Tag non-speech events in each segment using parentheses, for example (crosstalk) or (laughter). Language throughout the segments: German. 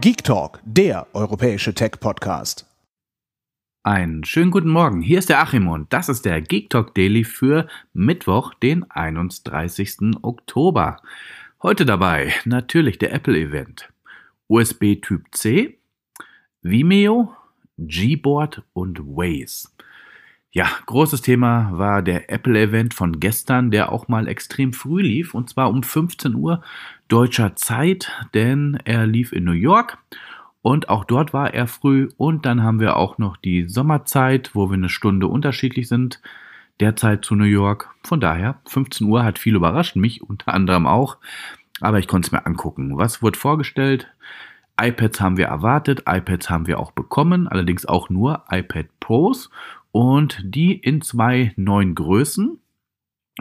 Geek Talk, der europäische Tech-Podcast. Einen schönen guten Morgen, hier ist der Achim und das ist der Geek Talk Daily für Mittwoch, den 31. Oktober. Heute dabei natürlich der Apple Event, USB Typ C, Vimeo, Gboard und Waze. Ja, großes Thema war der Apple-Event von gestern, der auch mal extrem früh lief, und zwar um 15 Uhr deutscher Zeit, denn er lief in New York und auch dort war er früh. Und dann haben wir auch noch die Sommerzeit, wo wir eine Stunde unterschiedlich sind, derzeit zu New York. Von daher, 15 Uhr hat viel überrascht, mich unter anderem auch, aber ich konnte es mir angucken. Was wurde vorgestellt? iPads haben wir erwartet, iPads haben wir auch bekommen, allerdings auch nur iPad Pros und die in zwei neuen Größen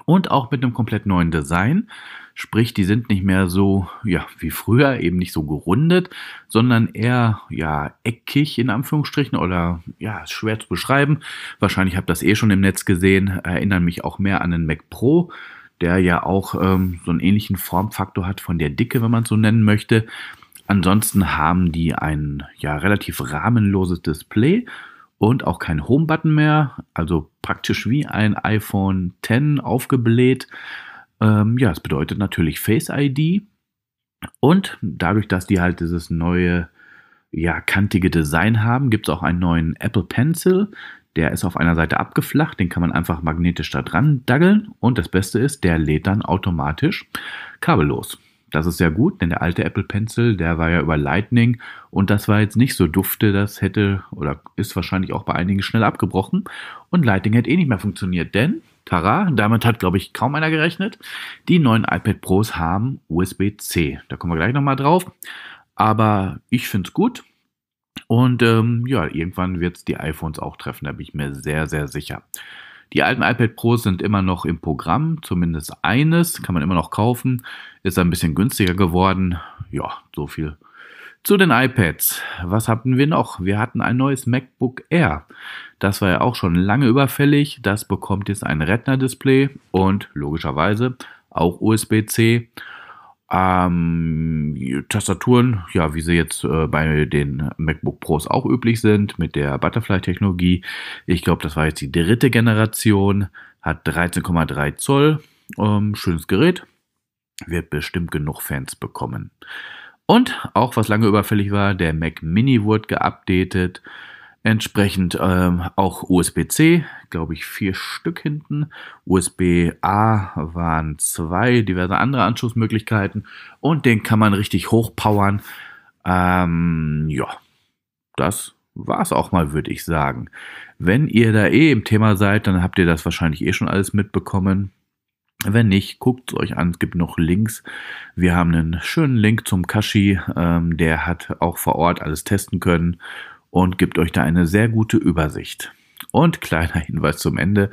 und auch mit einem komplett neuen Design. Sprich, die sind nicht mehr so, ja, wie früher, eben nicht so gerundet, sondern eher, ja, eckig in Anführungsstrichen oder, ja, schwer zu beschreiben. Wahrscheinlich habt ihr das eh schon im Netz gesehen, erinnern mich auch mehr an den Mac Pro, der ja auch ähm, so einen ähnlichen Formfaktor hat von der Dicke, wenn man es so nennen möchte. Ansonsten haben die ein, ja, relativ rahmenloses Display, und auch kein Home-Button mehr, also praktisch wie ein iPhone X aufgebläht. Ähm, ja, es bedeutet natürlich Face ID und dadurch, dass die halt dieses neue, ja, kantige Design haben, gibt es auch einen neuen Apple Pencil. Der ist auf einer Seite abgeflacht, den kann man einfach magnetisch da dran daggeln und das Beste ist, der lädt dann automatisch kabellos. Das ist ja gut, denn der alte Apple Pencil, der war ja über Lightning und das war jetzt nicht so dufte, das hätte oder ist wahrscheinlich auch bei einigen schnell abgebrochen und Lightning hätte eh nicht mehr funktioniert, denn Tara, damit hat glaube ich kaum einer gerechnet, die neuen iPad Pros haben USB-C. Da kommen wir gleich nochmal drauf, aber ich finde es gut. Und ähm, ja, irgendwann wird es die iPhones auch treffen, da bin ich mir sehr, sehr sicher. Die alten iPad Pros sind immer noch im Programm, zumindest eines, kann man immer noch kaufen. Ist ein bisschen günstiger geworden. Ja, so viel zu den iPads. Was hatten wir noch? Wir hatten ein neues MacBook Air. Das war ja auch schon lange überfällig. Das bekommt jetzt ein Retina-Display und logischerweise auch USB-C. Ähm, Tastaturen, ja, wie sie jetzt äh, bei den MacBook Pros auch üblich sind, mit der Butterfly-Technologie. Ich glaube, das war jetzt die dritte Generation, hat 13,3 Zoll, ähm, schönes Gerät, wird bestimmt genug Fans bekommen. Und auch was lange überfällig war, der Mac Mini wurde geupdatet Entsprechend ähm, auch USB-C, glaube ich, vier Stück hinten. USB-A waren zwei, diverse andere Anschlussmöglichkeiten. Und den kann man richtig hochpowern. Ähm, ja, das war es auch mal, würde ich sagen. Wenn ihr da eh im Thema seid, dann habt ihr das wahrscheinlich eh schon alles mitbekommen. Wenn nicht, guckt es euch an. Es gibt noch Links. Wir haben einen schönen Link zum Kashi. Ähm, der hat auch vor Ort alles testen können und gibt euch da eine sehr gute Übersicht. Und kleiner (laughs) Hinweis zum Ende,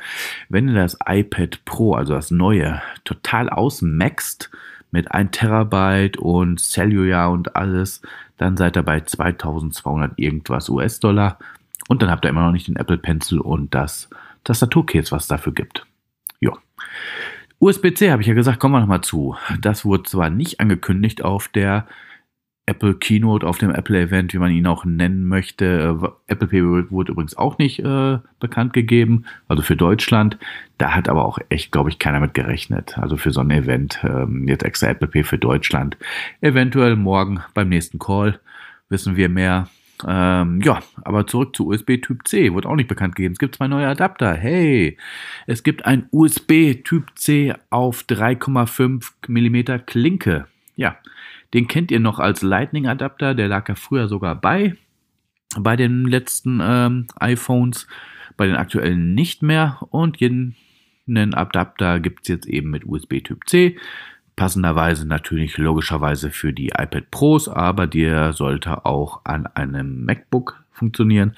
wenn ihr das iPad Pro, also das neue, total ausmaxt mit 1 Terabyte und Cellular und alles, dann seid ihr bei 2200 irgendwas US-Dollar und dann habt ihr immer noch nicht den Apple Pencil und das Tastaturcase, was es dafür gibt. Ja. USB-C habe ich ja gesagt, kommen wir nochmal zu. Das wurde zwar nicht angekündigt auf der Apple Keynote, auf dem Apple Event, wie man ihn auch nennen möchte. Äh, Apple Pay wurde übrigens auch nicht äh, bekannt gegeben, also für Deutschland. Da hat aber auch echt, glaube ich, keiner mit gerechnet. Also für so ein Event, ähm, jetzt extra Apple Pay für Deutschland. Eventuell morgen beim nächsten Call wissen wir mehr. Ähm, ja, aber zurück zu USB Typ C, wurde auch nicht bekannt gegeben. Es gibt zwei neue Adapter. Hey, es gibt ein USB Typ C auf 3,5 mm Klinke. Ja, den kennt ihr noch als Lightning-Adapter, der lag ja früher sogar bei, bei den letzten ähm, iPhones, bei den aktuellen nicht mehr. Und jenen Adapter gibt es jetzt eben mit USB Typ C. Passenderweise natürlich logischerweise für die iPad Pros, aber der sollte auch an einem MacBook funktionieren.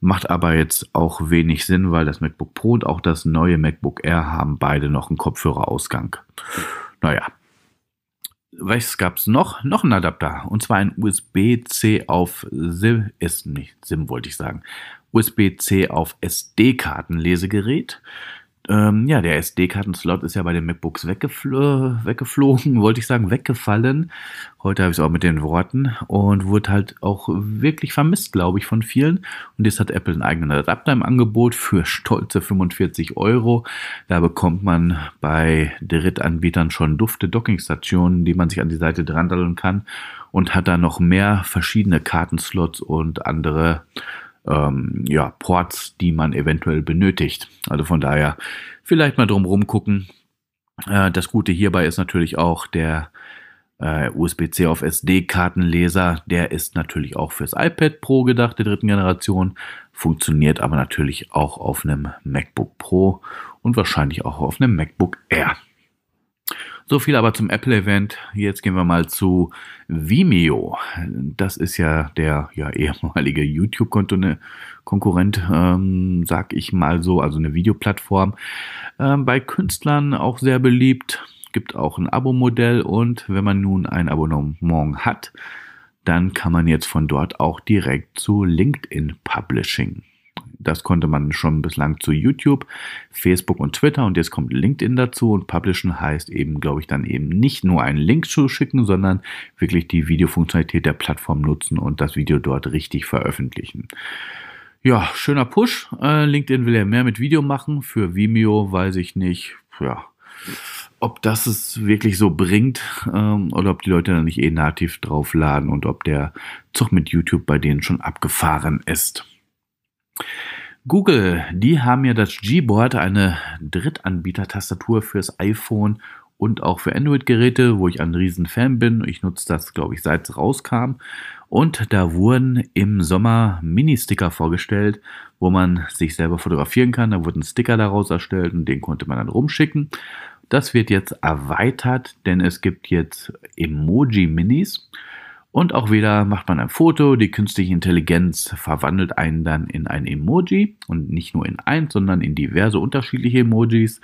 Macht aber jetzt auch wenig Sinn, weil das MacBook Pro und auch das neue MacBook Air haben beide noch einen Kopfhörerausgang. Naja, was gab es noch? Noch ein Adapter. Und zwar ein USB-C auf SIM, ist nicht SIM wollte ich sagen. USB-C auf SD-Kartenlesegerät. Ähm, ja, der SD-Karten-Slot ist ja bei den MacBooks weggefl weggeflogen, (laughs) wollte ich sagen, weggefallen. Heute habe ich es auch mit den Worten und wurde halt auch wirklich vermisst, glaube ich, von vielen. Und jetzt hat Apple einen eigenen Adapter im Angebot für stolze 45 Euro. Da bekommt man bei Drittanbietern schon dufte Dockingstationen, die man sich an die Seite dran kann und hat da noch mehr verschiedene Kartenslots und andere ähm, ja, Ports, die man eventuell benötigt. Also von daher vielleicht mal drumherum gucken. Äh, das Gute hierbei ist natürlich auch der äh, USB-C auf SD-Kartenleser. Der ist natürlich auch fürs iPad Pro gedacht, der dritten Generation. Funktioniert aber natürlich auch auf einem MacBook Pro und wahrscheinlich auch auf einem MacBook Air. So viel aber zum Apple-Event. Jetzt gehen wir mal zu Vimeo. Das ist ja der ja, ehemalige YouTube-Konkurrent, ähm, sag ich mal so, also eine Videoplattform. Ähm, bei Künstlern auch sehr beliebt. Gibt auch ein Abo-Modell und wenn man nun ein Abonnement hat, dann kann man jetzt von dort auch direkt zu LinkedIn Publishing. Das konnte man schon bislang zu YouTube, Facebook und Twitter und jetzt kommt LinkedIn dazu und Publishen heißt eben, glaube ich, dann eben nicht nur einen Link zu schicken, sondern wirklich die Videofunktionalität der Plattform nutzen und das Video dort richtig veröffentlichen. Ja, schöner Push. Äh, LinkedIn will ja mehr mit Video machen. Für Vimeo weiß ich nicht, ja, ob das es wirklich so bringt ähm, oder ob die Leute dann nicht eh nativ draufladen und ob der Zug mit YouTube bei denen schon abgefahren ist. Google, die haben ja das G-Board, eine Drittanbieter-Tastatur fürs iPhone und auch für Android-Geräte, wo ich ein Riesenfan bin. Ich nutze das, glaube ich, seit es rauskam. Und da wurden im Sommer Mini-Sticker vorgestellt, wo man sich selber fotografieren kann. Da wurden Sticker daraus erstellt und den konnte man dann rumschicken. Das wird jetzt erweitert, denn es gibt jetzt Emoji-Minis. Und auch wieder macht man ein Foto. Die künstliche Intelligenz verwandelt einen dann in ein Emoji und nicht nur in eins, sondern in diverse unterschiedliche Emojis.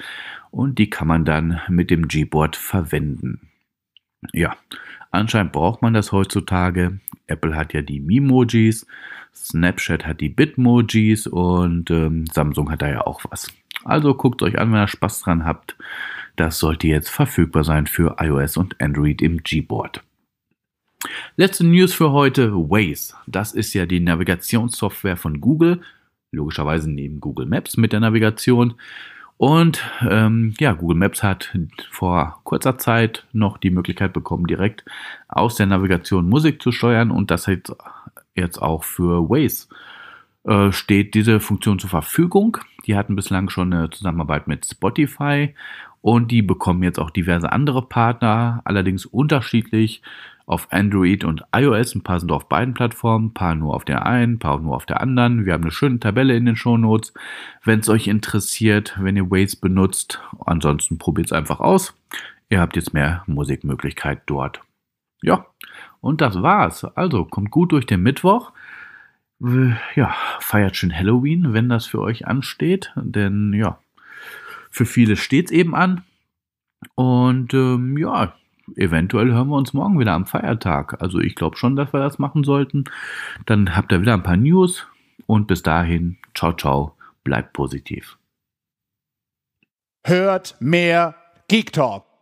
Und die kann man dann mit dem Gboard verwenden. Ja, anscheinend braucht man das heutzutage. Apple hat ja die Memojis, Snapchat hat die Bitmojis und ähm, Samsung hat da ja auch was. Also guckt euch an, wenn ihr Spaß dran habt. Das sollte jetzt verfügbar sein für iOS und Android im Gboard. Letzte News für heute, Waze. Das ist ja die Navigationssoftware von Google, logischerweise neben Google Maps mit der Navigation. Und ähm, ja, Google Maps hat vor kurzer Zeit noch die Möglichkeit bekommen, direkt aus der Navigation Musik zu steuern und das jetzt, jetzt auch für Waze äh, steht diese Funktion zur Verfügung. Die hatten bislang schon eine Zusammenarbeit mit Spotify und die bekommen jetzt auch diverse andere Partner, allerdings unterschiedlich auf Android und iOS, ein paar sind auf beiden Plattformen, ein paar nur auf der einen, ein paar nur auf der anderen. Wir haben eine schöne Tabelle in den Shownotes, wenn es euch interessiert, wenn ihr Waze benutzt. Ansonsten probiert es einfach aus. Ihr habt jetzt mehr Musikmöglichkeit dort. Ja, und das war's. Also kommt gut durch den Mittwoch. Äh, ja, feiert schön Halloween, wenn das für euch ansteht. Denn ja, für viele steht es eben an. Und ähm, ja, eventuell hören wir uns morgen wieder am Feiertag. Also ich glaube schon, dass wir das machen sollten. Dann habt ihr wieder ein paar News und bis dahin, ciao, ciao, bleibt positiv. Hört mehr Geek Talk.